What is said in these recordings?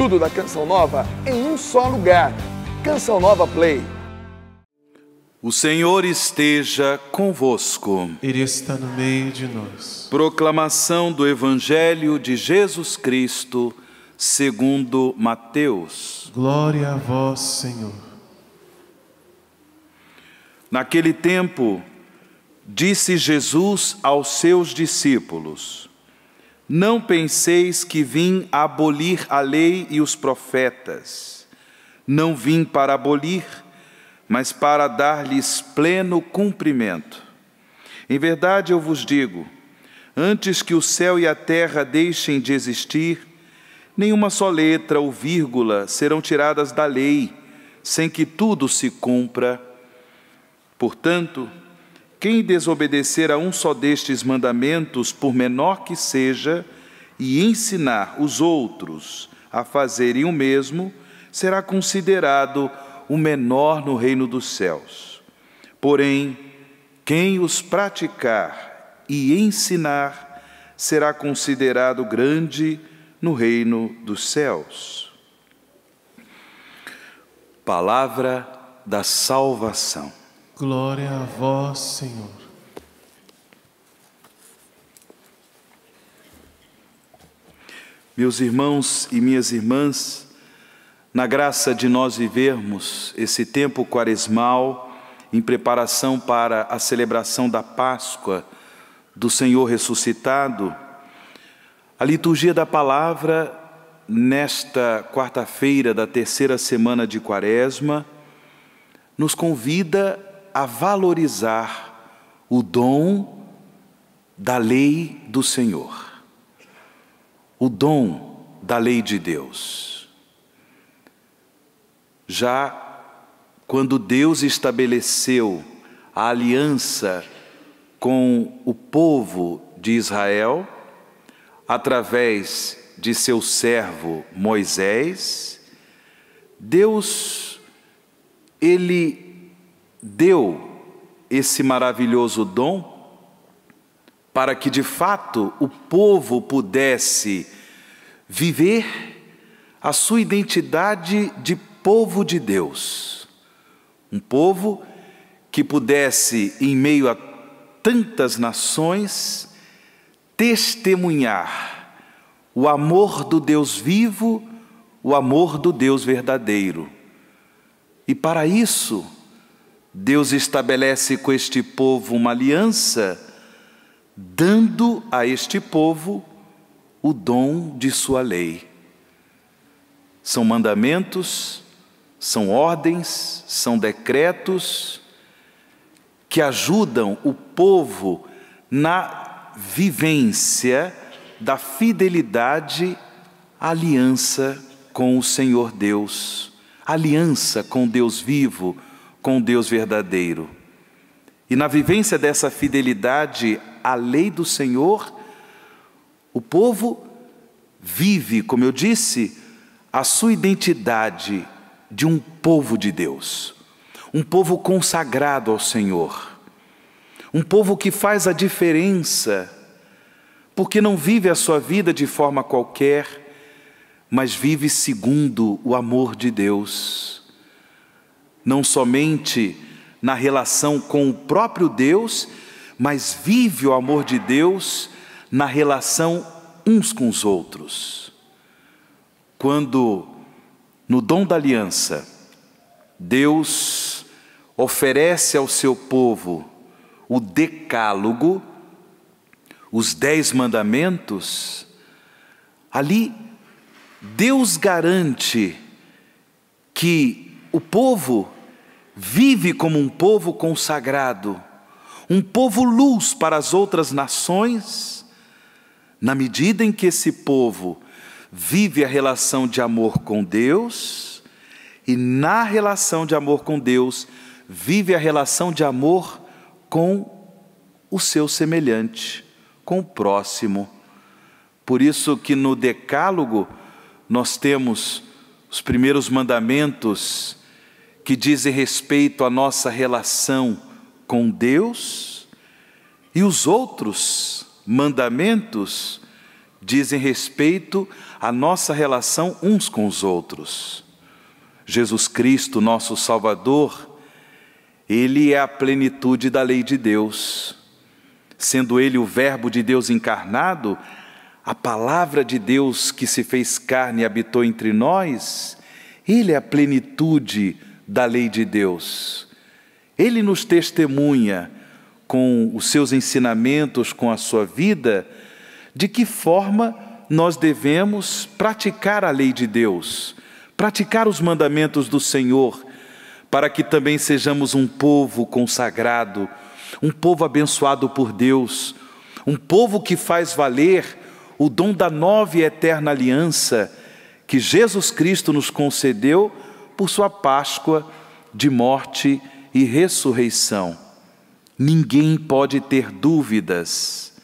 Tudo da Canção Nova em um só lugar. Canção Nova Play. O Senhor esteja convosco. Ele está no meio de nós. Proclamação do Evangelho de Jesus Cristo, segundo Mateus. Glória a vós, Senhor. Naquele tempo, disse Jesus aos seus discípulos: não penseis que vim abolir a lei e os profetas. Não vim para abolir, mas para dar-lhes pleno cumprimento. Em verdade eu vos digo: antes que o céu e a terra deixem de existir, nenhuma só letra ou vírgula serão tiradas da lei, sem que tudo se cumpra. Portanto, quem desobedecer a um só destes mandamentos, por menor que seja, e ensinar os outros a fazerem o mesmo, será considerado o menor no reino dos céus. Porém, quem os praticar e ensinar será considerado grande no reino dos céus. Palavra da salvação. Glória a vós, Senhor. Meus irmãos e minhas irmãs, na graça de nós vivermos esse tempo quaresmal em preparação para a celebração da Páscoa do Senhor ressuscitado, a liturgia da palavra nesta quarta-feira da terceira semana de Quaresma nos convida a valorizar o dom da lei do Senhor, o dom da lei de Deus. Já quando Deus estabeleceu a aliança com o povo de Israel, através de seu servo Moisés, Deus ele deu esse maravilhoso dom para que de fato o povo pudesse viver a sua identidade de povo de Deus. Um povo que pudesse, em meio a tantas nações, testemunhar o amor do Deus vivo, o amor do Deus verdadeiro. E para isso, Deus estabelece com este povo uma aliança, dando a este povo o dom de sua lei. São mandamentos, são ordens, são decretos que ajudam o povo na vivência da fidelidade à aliança com o Senhor Deus, aliança com Deus vivo com Deus verdadeiro. E na vivência dessa fidelidade à lei do Senhor, o povo vive, como eu disse, a sua identidade de um povo de Deus, um povo consagrado ao Senhor, um povo que faz a diferença, porque não vive a sua vida de forma qualquer, mas vive segundo o amor de Deus não somente na relação com o próprio Deus, mas vive o amor de Deus na relação uns com os outros. Quando, no dom da aliança, Deus oferece ao seu povo o decálogo, os dez mandamentos, ali Deus garante que o povo vive como um povo consagrado, um povo luz para as outras nações, na medida em que esse povo vive a relação de amor com Deus, e na relação de amor com Deus, vive a relação de amor com o seu semelhante, com o próximo. Por isso que no Decálogo nós temos os primeiros mandamentos que dizem respeito à nossa relação com Deus, e os outros mandamentos dizem respeito à nossa relação uns com os outros. Jesus Cristo, nosso Salvador, ele é a plenitude da lei de Deus. Sendo ele o Verbo de Deus encarnado, a palavra de Deus que se fez carne e habitou entre nós, ele é a plenitude da lei de Deus. Ele nos testemunha com os seus ensinamentos, com a sua vida, de que forma nós devemos praticar a lei de Deus, praticar os mandamentos do Senhor, para que também sejamos um povo consagrado, um povo abençoado por Deus, um povo que faz valer o dom da nova e eterna aliança que Jesus Cristo nos concedeu por sua Páscoa de morte e ressurreição. Ninguém pode ter dúvidas,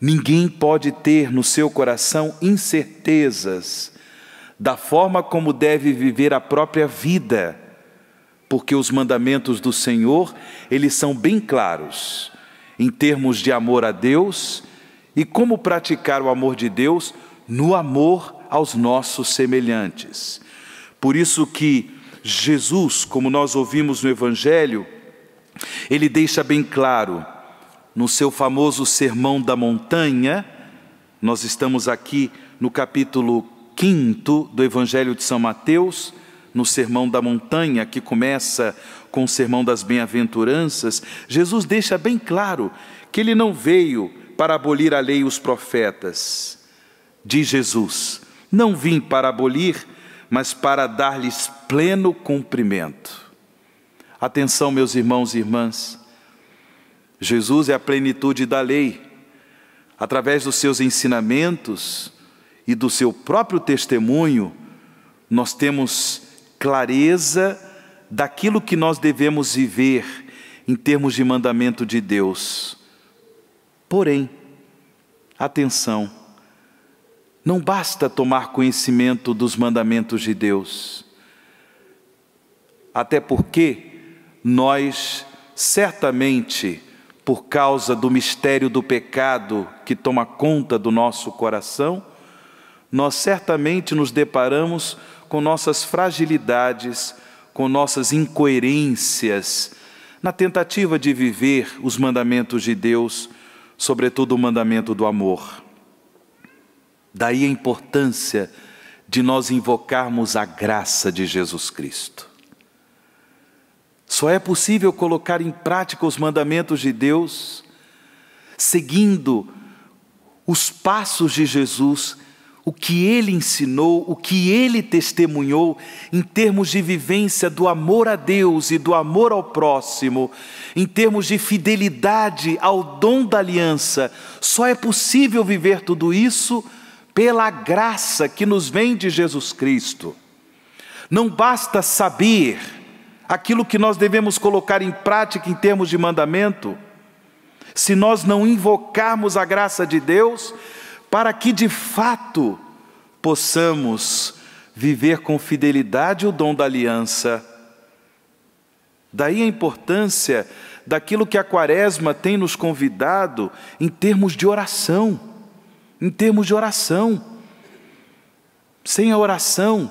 ninguém pode ter no seu coração incertezas da forma como deve viver a própria vida, porque os mandamentos do Senhor, eles são bem claros em termos de amor a Deus e como praticar o amor de Deus no amor aos nossos semelhantes. Por isso que Jesus, como nós ouvimos no Evangelho, ele deixa bem claro no seu famoso Sermão da Montanha, nós estamos aqui no capítulo 5 do Evangelho de São Mateus, no Sermão da Montanha, que começa com o Sermão das Bem-aventuranças, Jesus deixa bem claro que ele não veio para abolir a lei e os profetas. Diz Jesus: Não vim para abolir, mas para dar-lhes pleno cumprimento. Atenção, meus irmãos e irmãs, Jesus é a plenitude da lei. Através dos seus ensinamentos e do seu próprio testemunho, nós temos clareza daquilo que nós devemos viver em termos de mandamento de Deus. Porém, atenção, não basta tomar conhecimento dos mandamentos de Deus. Até porque nós, certamente, por causa do mistério do pecado que toma conta do nosso coração, nós certamente nos deparamos com nossas fragilidades, com nossas incoerências, na tentativa de viver os mandamentos de Deus, sobretudo o mandamento do amor. Daí a importância de nós invocarmos a graça de Jesus Cristo. Só é possível colocar em prática os mandamentos de Deus seguindo os passos de Jesus, o que ele ensinou, o que ele testemunhou em termos de vivência do amor a Deus e do amor ao próximo, em termos de fidelidade ao dom da aliança. Só é possível viver tudo isso pela graça que nos vem de Jesus Cristo. Não basta saber aquilo que nós devemos colocar em prática em termos de mandamento, se nós não invocarmos a graça de Deus para que de fato possamos viver com fidelidade o dom da aliança. Daí a importância daquilo que a Quaresma tem nos convidado em termos de oração em termos de oração. Sem a oração,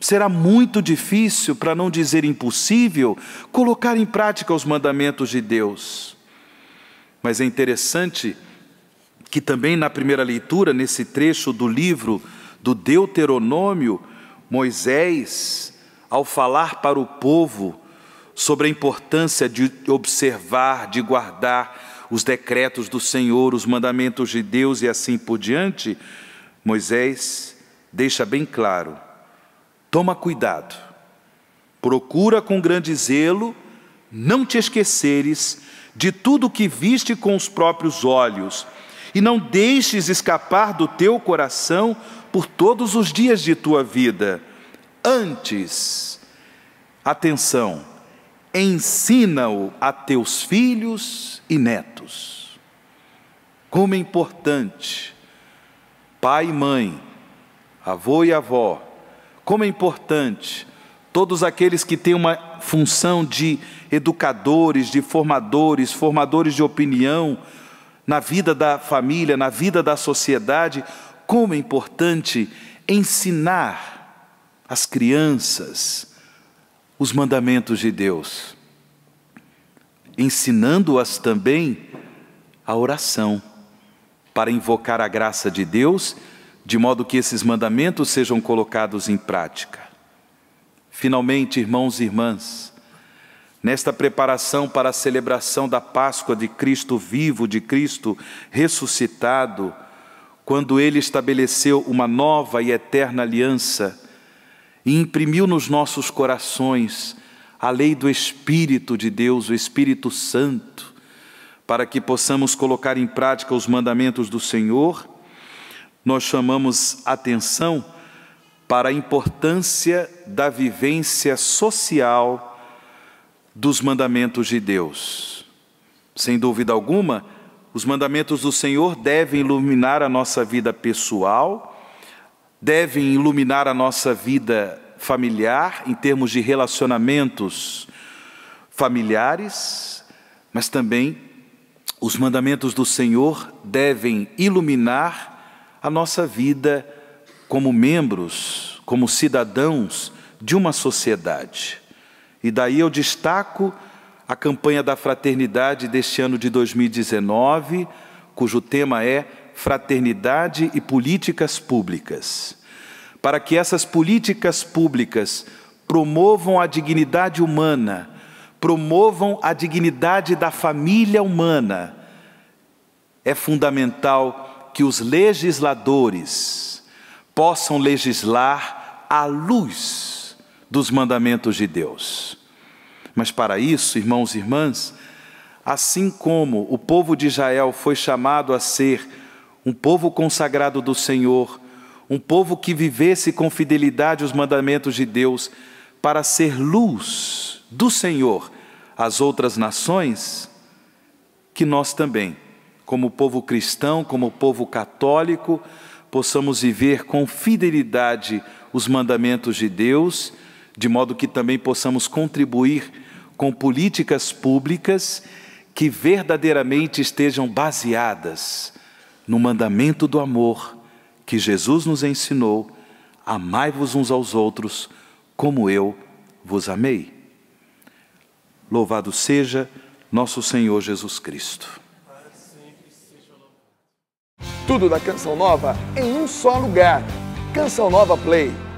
será muito difícil, para não dizer impossível, colocar em prática os mandamentos de Deus. Mas é interessante que também na primeira leitura, nesse trecho do livro do Deuteronômio, Moisés, ao falar para o povo sobre a importância de observar, de guardar os decretos do Senhor, os mandamentos de Deus e assim por diante, Moisés deixa bem claro: toma cuidado, procura com grande zelo não te esqueceres de tudo que viste com os próprios olhos, e não deixes escapar do teu coração por todos os dias de tua vida. Antes, atenção, ensina-o a teus filhos e netos. Como é importante, pai e mãe, avô e avó, como é importante todos aqueles que têm uma função de educadores, de formadores, formadores de opinião na vida da família, na vida da sociedade, como é importante ensinar as crianças, os mandamentos de Deus, ensinando-as também a oração, para invocar a graça de Deus, de modo que esses mandamentos sejam colocados em prática. Finalmente, irmãos e irmãs, nesta preparação para a celebração da Páscoa de Cristo vivo, de Cristo ressuscitado, quando ele estabeleceu uma nova e eterna aliança, e imprimiu nos nossos corações a lei do Espírito de Deus, o Espírito Santo, para que possamos colocar em prática os mandamentos do Senhor, nós chamamos atenção para a importância da vivência social dos mandamentos de Deus. Sem dúvida alguma, os mandamentos do Senhor devem iluminar a nossa vida pessoal devem iluminar a nossa vida familiar, em termos de relacionamentos familiares, mas também os mandamentos do Senhor devem iluminar a nossa vida como membros, como cidadãos de uma sociedade. E daí eu destaco a campanha da fraternidade deste ano de 2019, cujo tema é fraternidade e políticas públicas, para que essas políticas públicas promovam a dignidade humana, promovam a dignidade da família humana, é fundamental que os legisladores possam legislar à luz dos mandamentos de Deus. Mas para isso, irmãos e irmãs, assim como o povo de Israel foi chamado a ser um povo consagrado do Senhor, um povo que vivesse com fidelidade os mandamentos de Deus, para ser luz do Senhor às outras nações, que nós também, como povo cristão, como povo católico, possamos viver com fidelidade os mandamentos de Deus, de modo que também possamos contribuir com políticas públicas que verdadeiramente estejam baseadas no mandamento do amor que Jesus nos ensinou: amai-vos uns aos outros como eu vos amei. Louvado seja nosso Senhor Jesus Cristo. Tudo da Canção Nova em um só lugar. Canção Nova Play.